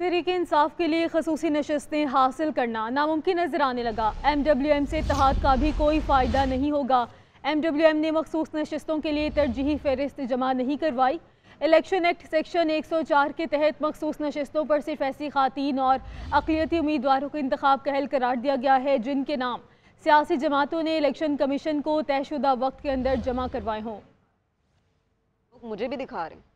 तरीके इंसाफ के लिए खसूसी नशस्तें हासिल करना नामुमकिन नजर आने लगा एम डब्ल्यू एम से इतिहाद का भी कोई फ़ायदा नहीं होगा एम डब्ल्यू एम ने मखसूस नशस्तों के लिए तरजीही फहरिस्त जमा नहीं करवाई इलेक्शन एक्ट सेक्शन 104 के तहत मखसूस नशस्तों पर सिर्फ ऐसी खातन और अकलीती उम्मीदवारों को इंतब कहल करार दिया गया है जिनके नाम सियासी जमातों ने इलेक्शन कमीशन को तयशुदा वक्त के अंदर जमा करवाए हों मुझे भी दिखा रहे हैं